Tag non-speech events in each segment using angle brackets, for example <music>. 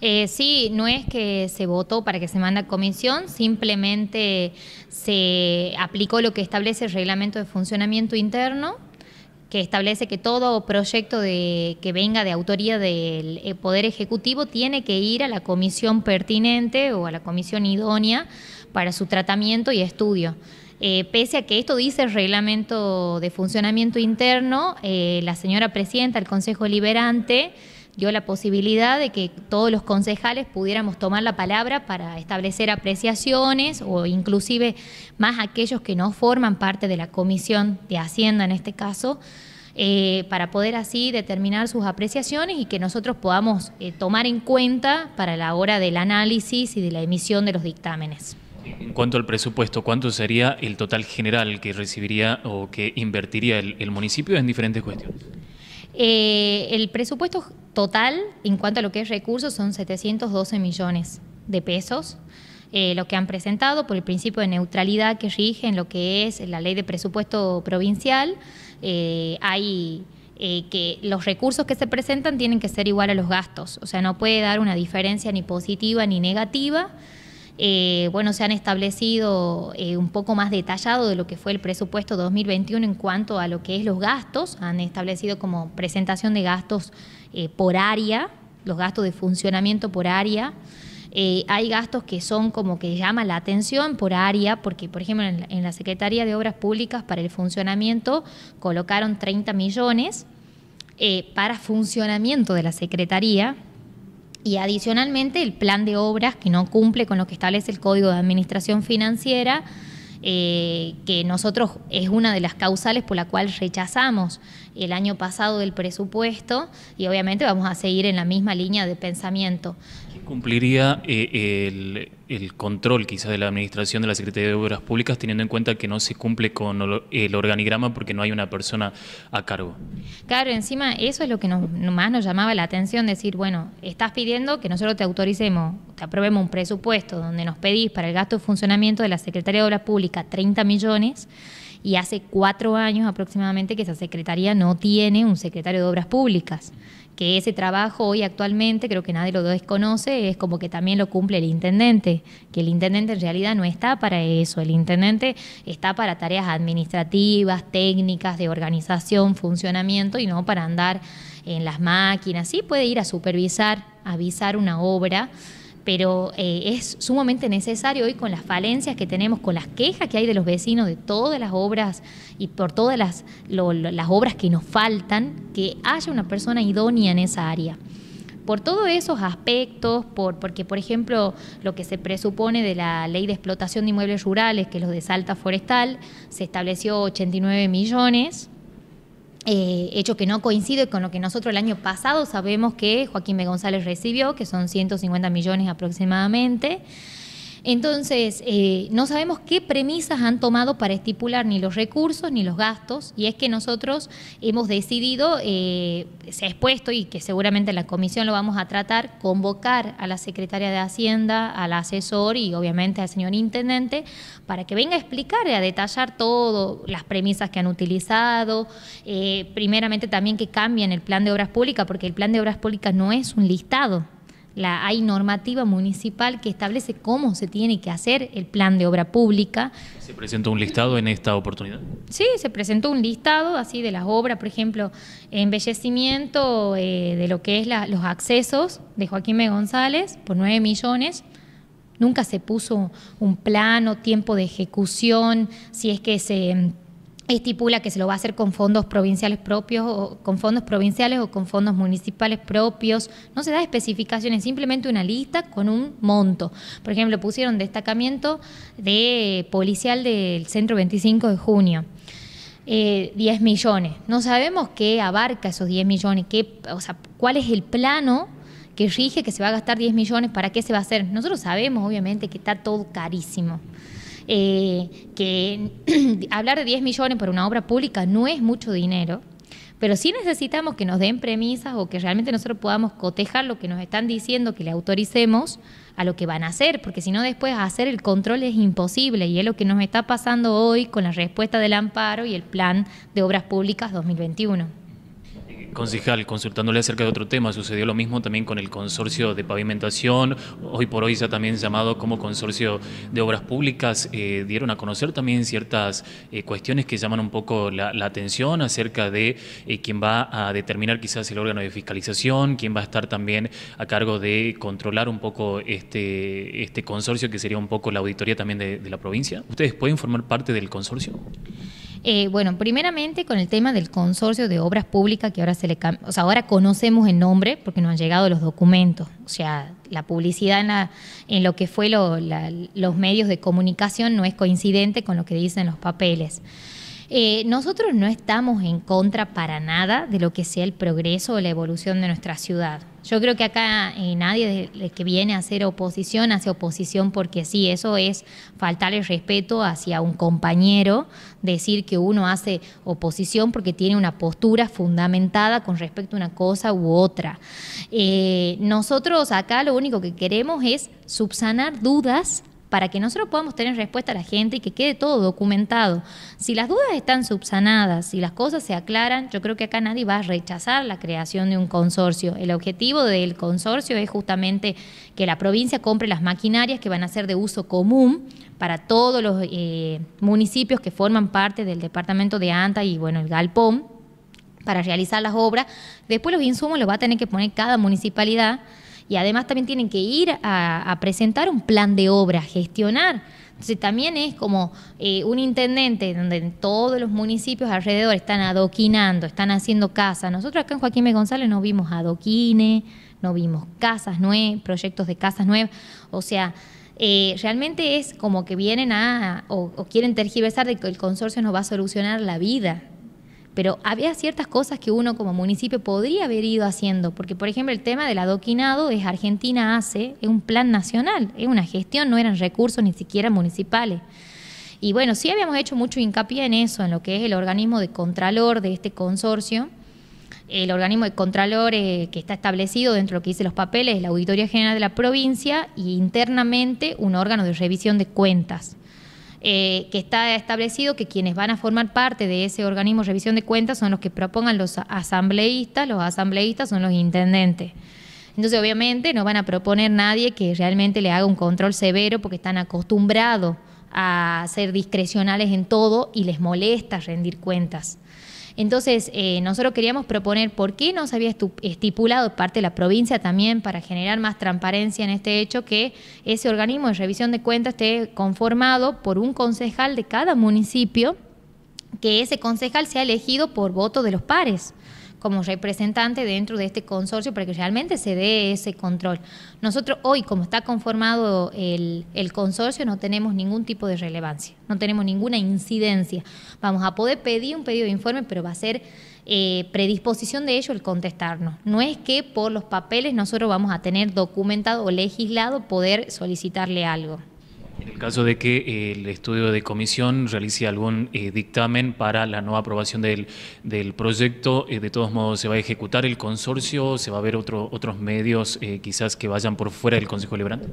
Eh, sí, no es que se votó para que se manda a comisión, simplemente se aplicó lo que establece el reglamento de funcionamiento interno que establece que todo proyecto que venga de autoría del eh, Poder Ejecutivo tiene que ir a la comisión pertinente o a la comisión idónea para su tratamiento y estudio. Eh, pese a que esto dice el reglamento de funcionamiento interno, la señora presidenta del Consejo Liberante dio la posibilidad de que todos los concejales pudiéramos tomar la palabra para establecer apreciaciones o inclusive más aquellos que no forman parte de la Comisión de Hacienda en este caso, eh, para poder así determinar sus apreciaciones y que nosotros podamos eh, tomar en cuenta para la hora del análisis y de la emisión de los dictámenes. En cuanto al presupuesto, ¿cuánto sería el total general que recibiría o que invertiría el municipio en diferentes cuestiones? Eh, el presupuesto total en cuanto a lo que es recursos son 712 millones de pesos. Eh, lo que han presentado por el principio de neutralidad que rige en lo que es la ley de presupuesto provincial, eh, hay que los recursos que se presentan tienen que ser igual a los gastos, o sea, no puede dar una diferencia ni positiva ni negativa. Eh, bueno, se han establecido eh, un poco más detallado de lo que fue el presupuesto 2021 en cuanto a lo que es los gastos. Han establecido como presentación de gastos eh, por área, los gastos de funcionamiento por área. hay gastos que son como que llaman la atención por área, porque por ejemplo en la, en la Secretaría de Obras Públicas para el funcionamiento colocaron 30 millones para funcionamiento de la Secretaría, y adicionalmente el plan de obras que no cumple con lo que establece el Código de Administración Financiera, eh, que nosotros es una de las causales por la cual rechazamos el año pasado el presupuesto y obviamente vamos a seguir en la misma línea de pensamiento. cumpliría eh, el, el control quizás de la administración de la Secretaría de Obras Públicas, teniendo en cuenta que no se cumple con el organigrama porque no hay una persona a cargo. Claro, encima eso es lo que nos, más nos llamaba la atención, decir, bueno, estás pidiendo que nosotros te autoricemos, te aprobemos un presupuesto donde nos pedís para el gasto de funcionamiento de la Secretaría de Obras Públicas 30 millones y hace cuatro años aproximadamente que esa Secretaría no tiene un secretario de Obras Públicas que ese trabajo hoy actualmente, creo que nadie lo desconoce, es como que también lo cumple el intendente, que el intendente en realidad no está para eso, el intendente está para tareas administrativas, técnicas, de organización, funcionamiento y no para andar en las máquinas. Sí puede ir a supervisar, avisar una obra, pero eh, es sumamente necesario hoy con las falencias que tenemos, con las quejas que hay de los vecinos de todas las obras y por todas las, las obras que nos faltan, que haya una persona idónea en esa área por todos esos aspectos, por, porque por ejemplo lo que se presupone de la ley de explotación de inmuebles rurales, que es lo de Salta Forestal, se estableció 89 millones eh, hecho que no coincide con lo que nosotros el año pasado sabemos que Joaquín B. González recibió, que son 150 millones aproximadamente. Entonces, eh, no sabemos qué premisas han tomado para estipular ni los recursos ni los gastos, y es que nosotros hemos decidido, eh, se ha expuesto y que seguramente la comisión lo vamos a tratar, convocar a la secretaria de Hacienda, al asesor y obviamente al señor intendente, para que venga a explicar y a detallar todo, las premisas que han utilizado, eh, primeramente también que cambien el plan de obras públicas, porque el plan de obras públicas no es un listado, hay normativa municipal que establece cómo se tiene que hacer el plan de obra pública. ¿Se presentó un listado en esta oportunidad? Sí, se presentó un listado así de las obras, por ejemplo, embellecimiento eh, de lo que es los accesos de Joaquín B. González por 9 millones. Nunca se puso un plano, tiempo de ejecución, si es que se estipula que se lo va a hacer con fondos provinciales propios o con fondos provinciales o con fondos municipales propios. No se da especificaciones, simplemente una lista con un monto. Por ejemplo, pusieron destacamiento de policial del centro 25 de junio. 10 eh, millones. No sabemos qué abarca esos 10 millones, qué, o sea, cuál es el plano que rige que se va a gastar 10 millones, para qué se va a hacer. Nosotros sabemos, obviamente, que está todo carísimo eh, que <clears throat> hablar de 10 millones para una obra pública no es mucho dinero, pero sí necesitamos que nos den premisas o que realmente nosotros podamos cotejar lo que nos están diciendo, que le autoricemos a lo que van a hacer, porque si no después hacer el control es imposible y es lo que nos está pasando hoy con la respuesta del amparo y el plan de obras públicas 2021. Concejal, consultándole acerca de otro tema, sucedió lo mismo también con el consorcio de pavimentación, hoy por hoy se ha también llamado como consorcio de obras públicas, eh, dieron a conocer también ciertas eh, cuestiones que llaman un poco la, atención acerca de eh, quién va a determinar quizás el órgano de fiscalización, quién va a estar también a cargo de controlar un poco este, este consorcio que sería un poco la auditoría también de la provincia. ¿Ustedes pueden formar parte del consorcio? Eh, bueno, primeramente con el tema del consorcio de obras públicas que ahora se le o sea, ahora conocemos el nombre porque nos han llegado los documentos, o sea, la publicidad en, lo que fue los medios de comunicación no es coincidente con lo que dicen los papeles. Eh, nosotros no estamos en contra para nada de lo que sea el progreso o la evolución de nuestra ciudad. Yo creo que acá eh, nadie que viene a hacer oposición hace oposición porque sí, eso es faltar el respeto hacia un compañero, decir que uno hace oposición porque tiene una postura fundamentada con respecto a una cosa u otra. Eh, nosotros acá lo único que queremos es subsanar dudas para que nosotros podamos tener respuesta a la gente y que quede todo documentado. Si las dudas están subsanadas, si las cosas se aclaran, yo creo que acá nadie va a rechazar la creación de un consorcio. El objetivo del consorcio es justamente que la provincia compre las maquinarias que van a ser de uso común para todos los eh, municipios que forman parte del departamento de Anta y bueno, el Galpón para realizar las obras. Después los insumos los va a tener que poner cada municipalidad y además también tienen que ir a, presentar un plan de obra, gestionar. Entonces también es como eh, un intendente donde todos los municipios alrededor están adoquinando, están haciendo casas. Nosotros acá en Joaquín González no vimos adoquines, no vimos casas nuevas, proyectos de casas nuevas. O sea, eh, realmente es como que vienen a, o quieren tergiversar de que el consorcio nos va a solucionar la vida pero había ciertas cosas que uno como municipio podría haber ido haciendo, porque por ejemplo el tema del adoquinado es Argentina hace, es un plan nacional, es una gestión, no eran recursos ni siquiera municipales. Y bueno, sí habíamos hecho mucho hincapié en eso, en lo que es el organismo de contralor de este consorcio, el organismo de contralor eh, que está establecido dentro de lo que dice los papeles, la Auditoría General de la Provincia y e internamente un órgano de revisión de cuentas. Eh, que está establecido que quienes van a formar parte de ese organismo de revisión de cuentas son los que propongan los asambleístas, los asambleístas son los intendentes. Entonces, obviamente, no van a proponer nadie que realmente le haga un control severo porque están acostumbrados a ser discrecionales en todo y les molesta rendir cuentas. Entonces, eh, nosotros queríamos proponer por qué no se había estipulado parte de la provincia también para generar más transparencia en este hecho que ese organismo de revisión de cuentas esté conformado por un concejal de cada municipio, que ese concejal sea elegido por voto de los pares como representante dentro de este consorcio para que realmente se dé ese control. Nosotros hoy, como está conformado el, el consorcio, no tenemos ningún tipo de relevancia, no tenemos ninguna incidencia. Vamos a poder pedir un pedido de informe, pero va a ser eh, predisposición de ellos el contestarnos. No es que por los papeles nosotros vamos a tener documentado o legislado poder solicitarle algo. En el caso de que eh, el estudio de comisión realice algún eh, dictamen para la nueva aprobación del, proyecto, eh, de todos modos se va a ejecutar el consorcio, se va a ver otro, otros medios quizás que vayan por fuera del Consejo Liberante?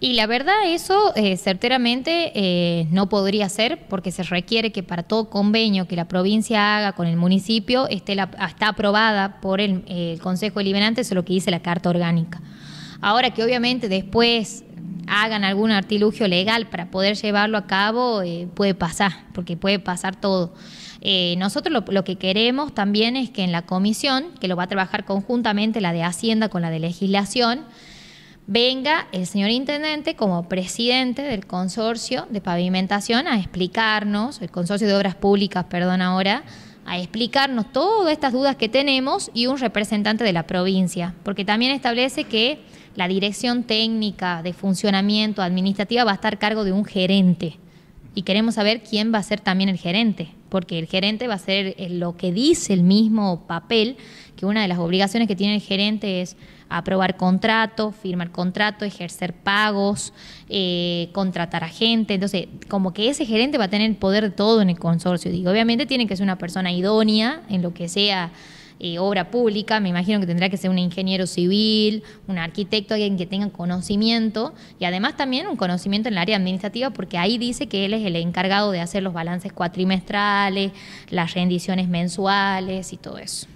Y la verdad, eso certeramente no podría ser, porque se requiere que para todo convenio que la provincia haga con el municipio esté la, está aprobada por el, Consejo Deliberante, eso es lo que dice la Carta Orgánica. Ahora que obviamente después hagan algún artilugio legal para poder llevarlo a cabo, eh, puede pasar, porque puede pasar todo. Eh, nosotros lo, que queremos también es que en la comisión, que lo va a trabajar conjuntamente la de Hacienda con la de Legislación, venga el señor intendente como presidente del consorcio de pavimentación a explicarnos, el consorcio de obras públicas, perdón ahora, a explicarnos todas estas dudas que tenemos y un representante de la provincia, porque también establece que la dirección técnica de funcionamiento administrativa va a estar a cargo de un gerente y queremos saber quién va a ser también el gerente, porque el gerente va a ser eh, lo que dice el mismo papel, que una de las obligaciones que tiene el gerente es aprobar contratos, firmar contrato ejercer pagos, eh, contratar a gente. Entonces, como que ese gerente va a tener el poder de todo en el consorcio. Digo, obviamente tiene que ser una persona idónea en lo que sea eh, obra pública, me imagino que tendrá que ser un ingeniero civil, un arquitecto, alguien que tenga conocimiento y además también un conocimiento en el área administrativa porque ahí dice que él es el encargado de hacer los balances cuatrimestrales, las rendiciones mensuales y todo eso.